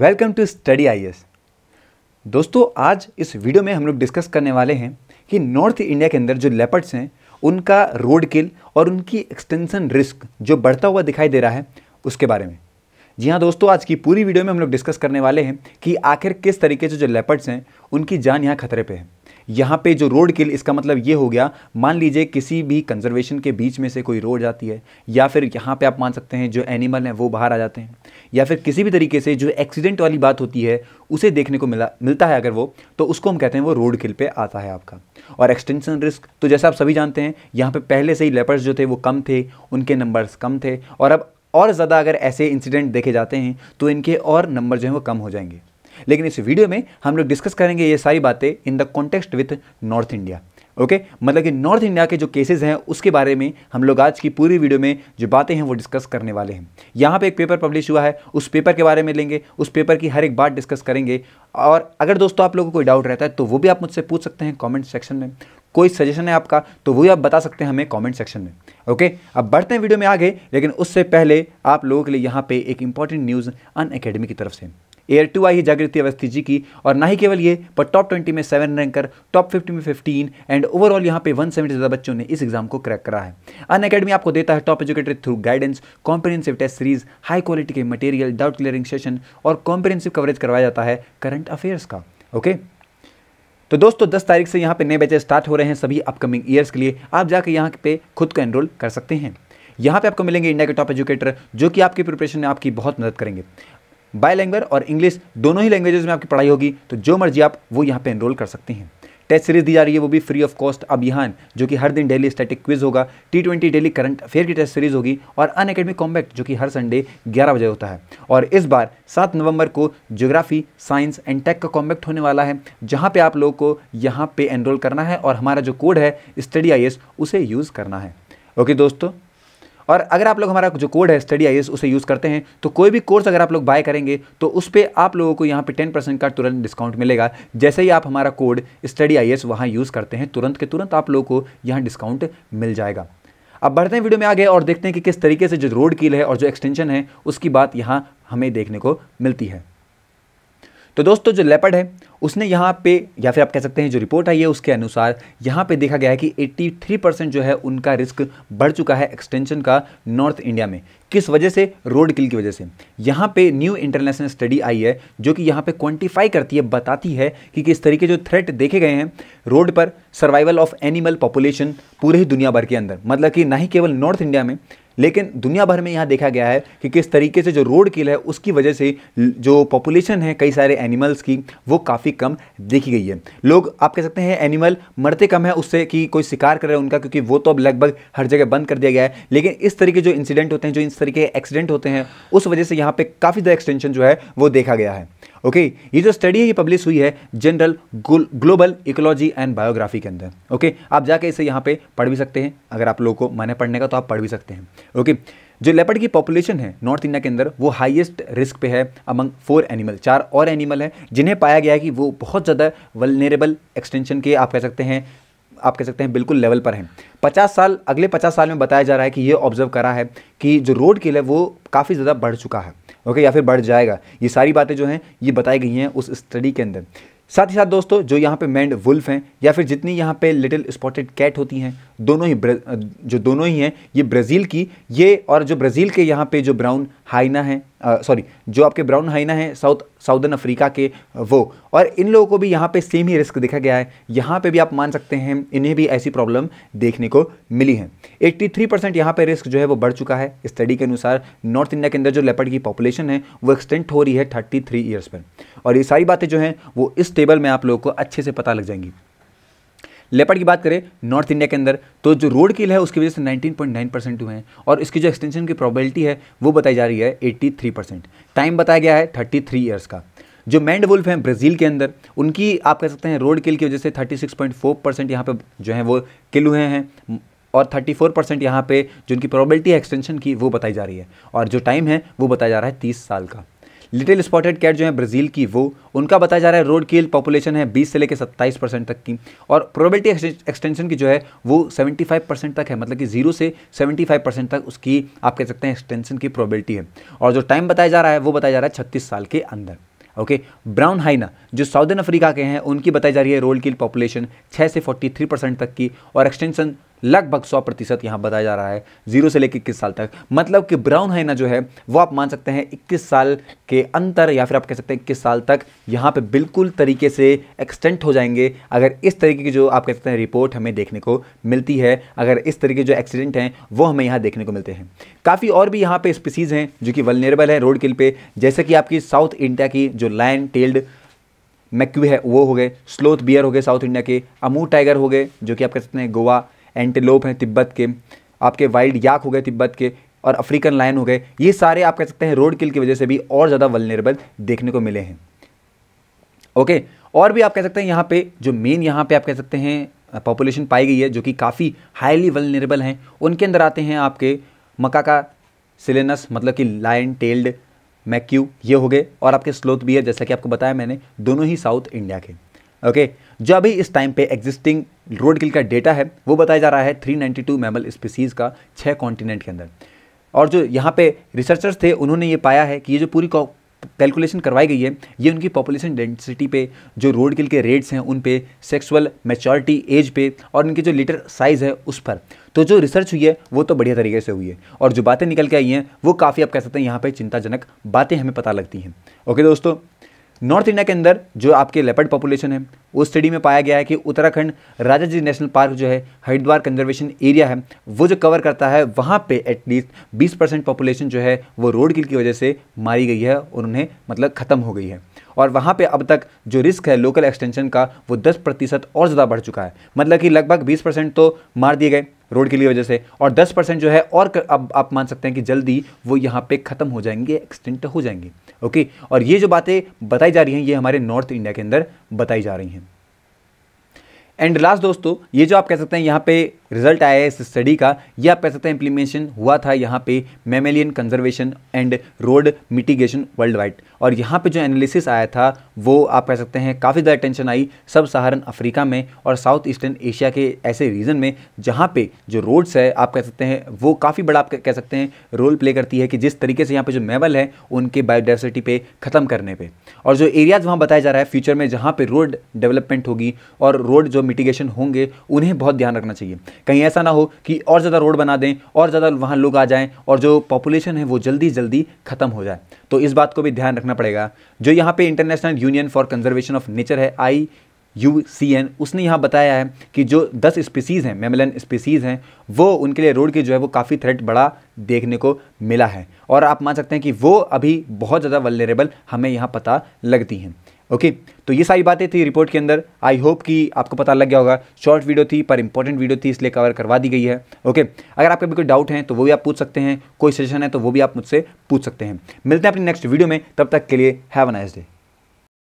Welcome to study आई दोस्तों आज इस वीडियो में हम लोग डिस्कस करने वाले हैं कि नॉर्थ इंडिया के अंदर जो लेपर्ड्स हैं उनका रोड किल और उनकी एक्सटेंशन रिस्क जो बढ़ता हुआ दिखाई दे रहा है उसके बारे में जी हाँ दोस्तों आज की पूरी वीडियो में हम लोग डिस्कस करने वाले हैं कि आखिर किस तरीके से जो लेपर्ड्स हैं उनकी जान यहाँ खतरे पर है यहाँ पे जो रोड किल इसका मतलब ये हो गया मान लीजिए किसी भी कंजर्वेशन के बीच में से कोई रोड जाती है या फिर यहाँ पे आप मान सकते हैं जो एनिमल हैं वो बाहर आ जाते हैं या फिर किसी भी तरीके से जो एक्सीडेंट वाली बात होती है उसे देखने को मिला मिलता है अगर वो तो उसको हम कहते हैं वो रोड किल पर आता है आपका और एक्सटेंशन रिस्क तो जैसे आप सभी जानते हैं यहाँ पर पहले से ही लेपर्स जो थे वो कम थे उनके नंबर्स कम थे और अब और ज़्यादा अगर ऐसे इंसिडेंट देखे जाते हैं तो इनके और नंबर जो हैं वो कम हो जाएंगे लेकिन इस वीडियो में हम लोग डिस्कस करेंगे ये सारी बातें in the context with North India okay okay? मतलब कि नॉर्थ इंडिया के जो केसेस हैं उसके बारे में हम लोग आज की पूरी वीडियो में जो बातें हैं वो डिस्कस करने वाले हैं यहाँ पे एक पेपर पब्लिश हुआ है उस पेपर के बारे में लेंगे उस पेपर की हर एक बात डिस्कस करेंगे और अगर दोस्तों आप लोगों को कोई डाउट रहता है तो वो भी आप मुझसे पूछ सकते हैं कॉमेंट सेक्शन में कोई सजेशन है आपका तो वो भी आप बता सकते हैं हमें कॉमेंट सेक्शन में ओके अब बढ़ते हैं वीडियो में आगे लेकिन उससे पहले आप लोगों के लिए यहाँ पर एक इंपॉर्टेंट न्यूज़ अन अकेडमी की तरफ से एयर टू आई ही जागृति अवस्थी जी की और ना ही केवल ये पर टॉप ट्वेंटी में सेवन रैंकर टॉप फिफ्टी में फिफ्टीन एंड ओवरऑल यहाँ पे वन सेवेंटी ज़्यादा बच्चों ने इस एग्जाम को क्रैक करा है अन अकेडमी आपको देता है top educated through guidance comprehensive test series high quality के मटेरियल डाउट क्लियरिंग सेशन और कॉम्प्रेंसिव कवरेज करवाया जाता है करंट अफेयर्स का ओके तो दोस्तों 10 तारीख से यहाँ पे नए बैचे स्टार्ट हो रहे हैं सभी अपकमिंग ईयर्स के लिए आप जाकर यहाँ पे खुद को एनरोल कर सकते हैं यहाँ पे आपको मिलेंगे इंडिया के टॉप एजुकेटर जो कि आपकी प्रिपरेशन में आपकी बहुत मदद करेंगे बाय लैंग्वेज और इंग्लिश दोनों ही लैंग्वेजेस में आपकी पढ़ाई होगी तो जो मर्जी आप वो यहाँ पे एनरोल कर सकते हैं टेस्ट सीरीज दी जा रही है वो भी फ्री ऑफ कॉस्ट अब यहाँ जो कि हर दिन डेली स्टैटिक क्विज होगा T twenty daily current affair की टेस्ट सीरीज होगी और अन अकेडमी कॉम्बैक्ट जो कि हर संडे 11 बजे होता है और इस बार 7 नवंबर को ज्योग्राफी साइंस एंड टेक का कॉम्बैक्ट होने वाला है जहाँ पे आप लोगों को यहाँ पे एनरोल करना है और हमारा जो कोड है स्टडी आई उसे यूज़ करना है ओके दोस्तों और अगर आप लोग हमारा जो कोड है स्टडी आई उसे यूज़ करते हैं तो कोई भी कोर्स अगर आप लोग बाय करेंगे तो उस पर आप लोगों को यहाँ पे टेन परसेंट का तुरंत डिस्काउंट मिलेगा जैसे ही आप हमारा कोड स्टडी आई एस वहाँ यूज़ करते हैं तुरंत के तुरंत आप लोगों को यहाँ डिस्काउंट मिल जाएगा अब बढ़ते हैं वीडियो में आगे और देखते हैं कि किस तरीके से जो रोड कील है और जो एक्सटेंशन है उसकी बात यहाँ हमें देखने को मिलती है तो दोस्तों जो लेपर्ड है उसने यहाँ पे या फिर आप कह सकते हैं जो रिपोर्ट आई है उसके अनुसार यहाँ पे देखा गया है कि 83 परसेंट जो है उनका रिस्क बढ़ चुका है एक्सटेंशन का नॉर्थ इंडिया में किस वजह से रोड किल की वजह से यहाँ पे न्यू इंटरनेशनल स्टडी आई है जो कि यहाँ पे क्वांटिफाई करती है बताती है कि किस तरीके जो थ्रेट देखे गए हैं रोड पर सर्वाइवल ऑफ एनिमल पॉपुलेशन पूरे ही दुनिया भर के अंदर मतलब कि ना ही केवल नॉर्थ इंडिया में लेकिन दुनिया भर में यहाँ देखा गया है कि किस तरीके से जो रोड किल है उसकी वजह से जो पॉपुलेशन है कई सारे एनिमल्स की वो काफ़ी कम देखी गई है लोग आप कह सकते हैं एनिमल मरते कम है उससे कि कोई शिकार कर रहे हैं उनका क्योंकि वो तो अब लगभग हर जगह बंद कर दिया गया है लेकिन इस तरीके जो इंसिडेंट होते हैं जो इस तरीके एक्सीडेंट होते हैं उस वजह से यहाँ पर काफ़ी ज़्यादा एक्सटेंशन जो है वो देखा गया है ओके ये जो स्टडी है ये पब्लिश हुई है journal global ecology and biography के अंदर ओके आप जाके इसे यहाँ पे पढ़ भी सकते हैं अगर आप लोगों को मन पढ़ने का तो आप पढ़ भी सकते हैं ओके जो लेपर्ड की पॉपुलेशन है नॉर्थ इंडिया के अंदर वो हाईएस्ट रिस्क पे है अमंग फोर एनिमल चार और एनिमल हैं जिन्हें पाया गया है कि वो बहुत ज़्यादा वलनेरेबल एक्सटेंशन के आप कह सकते हैं आप कह सकते हैं बिल्कुल लेवल पर हैं 50 साल अगले 50 साल में बताया जा रहा है कि ये ऑब्जर्व करा है कि जो रोड किल है वो काफ़ी ज़्यादा बढ़ चुका है ओके या फिर बढ़ जाएगा ये सारी बातें जो हैं ये बताई गई हैं उस स्टडी के अंदर साथ ही साथ दोस्तों जो यहाँ पे मैंड वुल्फ हैं या फिर जितनी यहाँ पे लिटिल स्पॉटेड कैट होती हैं दोनों ही जो दोनों ही हैं ये ब्राज़ील की ये और जो ब्राज़ील के यहाँ पे जो ब्राउन हाइना है सॉरी जो आपके ब्राउन हाइना है साउथ साउदर्न अफ्रीका के वो और इन लोगों को भी यहाँ पे सेम ही रिस्क देखा गया है यहाँ पे भी आप मान सकते हैं इन्हें भी ऐसी प्रॉब्लम देखने को मिली है 83 परसेंट यहाँ पर रिस्क जो है वो बढ़ चुका है स्टडी के अनुसार नॉर्थ इंडिया के अंदर जो लेपर्ड की पॉपुलेशन है वो एक्सटेंट हो रही है थर्टी थ्री ईयर्स पर और ये सारी बातें जो हैं वो इस टेबल में आप लोगों को अच्छे से पता लग जाएंगी लेपर्ड की बात करें नॉर्थ इंडिया के अंदर तो जो रोड किल है उसकी वजह से 19.9 परसेंट हुए हैं और इसकी जो एक्सटेंशन की प्रोबेबिलिटी है वो बताई जा रही है 83 परसेंट टाइम बताया गया है 33 ईयर्स का जो मैंड वुल्फ हैं ब्राज़ील के अंदर उनकी आप कह सकते हैं रोड किल की वजह से 36.4 परसेंट यहाँ पर जो है वो किल हुए हैं और 34 परसेंट यहाँ पर जो उनकी है एक्सटेंशन की वो बताई जा रही है और जो टाइम है वो बताया जा रहा है तीस साल का लिटिल स्पॉटेड कैट जो है ब्राज़ील की वो उनका बताया जा रहा है रोड कील पॉपुलेशन है बीस से लेकर सत्ताईस परसेंट तक की और प्रोबेबिलिटी एक्सटेंशन की जो है वो सेवेंटी फाइव परसेंट तक है मतलब कि जीरो से सेवेंटी फाइव परसेंट तक उसकी आप कह सकते हैं एक्सटेंशन की प्रोबेबिलिटी है और जो टाइम बताया जा रहा है वो बताया जा रहा है छत्तीस साल के अंदर ओके ब्राउन हाइना जो साउदर्न अफ्रीका के हैं उनकी बताई जा रही है रोल किल पॉपुलेशन छः से फोर्टी परसेंट तक की और एक्सटेंशन लगभग 100 प्रतिशत यहाँ बताया जा रहा है जीरो से लेकर इक्कीस साल तक मतलब कि ब्राउन हाइना जो है वो आप मान सकते हैं इक्कीस साल के अंतर या फिर आप कह सकते हैं इक्कीस साल तक यहाँ पे बिल्कुल तरीके से एक्सटेंट हो जाएंगे अगर इस तरीके की जो आप कह सकते हैं रिपोर्ट हमें देखने को मिलती है अगर इस तरीके जो एक्सीडेंट हैं वो हमें यहाँ देखने को मिलते हैं काफ़ी और भी यहाँ पर स्पीसीज़ हैं जो कि वलनेरेबल है रोड किल पे जैसे कि आपकी साउथ इंडिया की जो लाइन टेल्ड मैक्यू है वो हो गए स्लोथ बियर हो गए साउथ इंडिया के अमू टाइगर हो गए जो कि आप कह सकते हैं गोवा एंटेलोप हैं तिब्बत के आपके वाइल्ड याक हो गए तिब्बत के और अफ्रीकन लाइन हो गए ये सारे आप कह सकते हैं रोड किल की वजह से भी और ज़्यादा वलनेरेबल देखने को मिले हैं ओके और भी आप कह सकते हैं यहाँ पे जो मेन यहाँ पे आप कह सकते हैं पॉपुलेशन पाई गई है जो कि काफ़ी हाईली वलनेरेबल हैं उनके अंदर आते हैं आपके मका का सिलेनस मतलब कि लाइन टेल्ड मैक्यू ये हो गए और आपके स्लोथ भी है जैसा कि आपको बताया मैंने दोनों ही साउथ इंडिया के ओके जो अभी इस टाइम पे एग्जिस्टिंग रोड किल का डेटा है वो बताया जा रहा है 392 मैमल स्पीसीज़ का छः कॉन्टिनेंट के अंदर और जो यहाँ पे रिसर्चर्स थे उन्होंने ये पाया है कि ये जो पूरी कैलकुलेशन करवाई गई है ये उनकी पॉपुलेशन डेंसिटी पे जो रोड किल के रेट्स हैं उन पे सेक्सुअल मेचोरिटी एज पे और उनकी जो लीटर साइज़ है उस पर तो जो रिसर्च हुई है वो तो बढ़िया तरीके से हुई है और जो बातें निकल के आई हैं वो काफ़ी आप कह सकते हैं यहाँ पर चिंताजनक बातें हमें पता लगती हैं ओके दोस्तों नॉर्थ इंडिया के अंदर जो आपके लेपर्ड पॉपुलेशन है उस स्टडी में पाया गया है कि Uttarakhand Rajaji national park जो है हरिद्वार कंजर्वेशन एरिया है वो जो कवर करता है वहाँ पे एटलीस्ट 20 परसेंट पॉपुलेशन जो है वो रोड किल की वजह से मारी गई है और उन्हें मतलब ख़त्म हो गई है और वहाँ पे अब तक जो रिस्क है लोकल एक्सटेंशन का वो 10 प्रतिशत और ज़्यादा बढ़ चुका है मतलब कि लगभग 20 परसेंट तो मार दिए गए रोड के लिए वजह से और 10 परसेंट जो है और कर, अब आप मान सकते हैं कि जल्दी वो यहाँ पे ख़त्म हो जाएंगे एक्सटेंट हो जाएंगे ओके और ये जो बातें बताई जा रही हैं ये हमारे नॉर्थ इंडिया के अंदर बताई जा रही हैं एंड लास्ट दोस्तों ये जो आप कह सकते हैं यहाँ पे रिजल्ट आया है इस स्टडी का ये आप कह सकते हैं इंप्लीमेशन हुआ था यहाँ पे mammalian conservation and road mitigation worldwide और यहाँ पे जो एनालिसिस आया था वो आप कह सकते हैं काफ़ी ज़्यादा टेंशन आई सब सहारन अफ्रीका में और साउथ ईस्टर्न एशिया के ऐसे रीजन में जहाँ पे जो रोड्स है आप कह सकते हैं वो काफ़ी बड़ा आप कह सकते हैं रोल प्ले करती है कि जिस तरीके से यहाँ पे जो मेवल है उनके बायोडाइवर्सिटी पे ख़त्म करने पे और जो एरियाज़ वहाँ बताया जा रहा है फ्यूचर में जहाँ पे रोड डेवलपमेंट होगी और रोड जो मिटिगेशन होंगे उन्हें बहुत ध्यान रखना चाहिए कहीं ऐसा ना हो कि और ज़्यादा रोड बना दें और ज़्यादा वहाँ लोग आ जाएँ और जो पॉपुलेशन है वो जल्दी जल्दी ख़त्म हो जाए तो इस बात को भी ध्यान रखना पड़ेगा जो यहाँ पर international union for conservation of nature है आई यू सी एन उसने यहाँ बताया है कि जो दस स्पीसीज़ हैं मेमलन स्पीसीज़ हैं वो उनके लिए रोड की जो है वो काफ़ी थ्रेट बड़ा देखने को मिला है और आप मान सकते हैं कि वो अभी बहुत ज़्यादा वलरेबल हमें यहाँ पता लगती हैं ओके तो ये सारी बातें थी रिपोर्ट के अंदर आई होप कि आपको पता लग गया होगा शॉर्ट वीडियो थी पर इंपॉर्टेंट वीडियो थी इसलिए कवर करवा दी गई है ओके अगर आपका भी कोई डाउट है तो वो भी आप पूछ सकते हैं कोई सजेशन है तो वो भी आप मुझसे पूछ सकते हैं मिलते हैं अपने नेक्स्ट वीडियो में तब तक के लिए हैव अ नाइस डे